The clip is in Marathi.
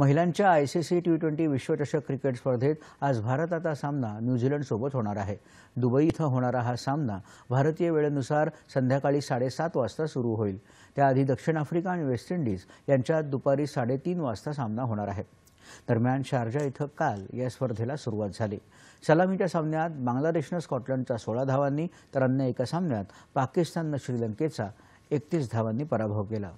महिलांच्या आयसीसी टी ट्वेंटी विश्वचषक क्रिकेट स्पर्धेत आज भारताचा सामना न्यूझीलंडसोबत होणार आहे दुबई इथं होणारा हा सामना भारतीय वेळेनुसार संध्याकाळी साडेसात वाजता सुरू होईल त्याआधी दक्षिण आफ्रिका आणि वेस्ट इंडिज यांच्यात दुपारी साडेतीन वाजता सामना होणार आहे दरम्यान शारजा इथं काल या स्पर्धेला सुरुवात झाली सलामीच्या सामन्यात बांगलादेशनं स्कॉटलंडचा सोळा धावांनी तर अन्य एका सामन्यात पाकिस्ताननं श्रीलंकेचा एकतीस धावांनी पराभव केला